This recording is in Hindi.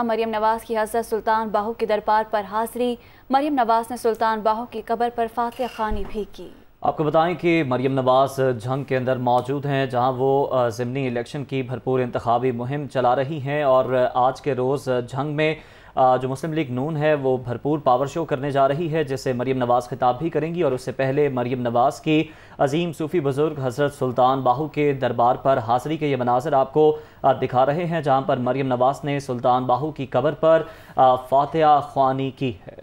मरीम नवाज़ की हज़रत सुल्तान बाहू के दरबार पर हाज़री मरियम नवाज़ ने सुल्तान बाहू की कबर पर फातह खानी भी की आपको बताएं कि मरियम नवाज जंग के अंदर मौजूद हैं जहां वो ज़मनी इलेक्शन की भरपूर इंतबी मुहिम चला रही हैं और आज के रोज़ जंग में जो मुस्लिम लीग नून है वो भरपूर पावर शो करने जा रही है जिससे मरीम नवाज़ खिताब भी करेंगी और उससे पहले मरीम नवाज़ की अजीम सूफ़ी बुज़ुर्ग हज़रत सुल्तान बाहू के दरबार पर हाज़री के ये मनाजर आपको दिखा रहे हैं जहाँ पर मरीम नवाज़ ने सुल्तान बाहू की कबर पर फातह ख्वानी की है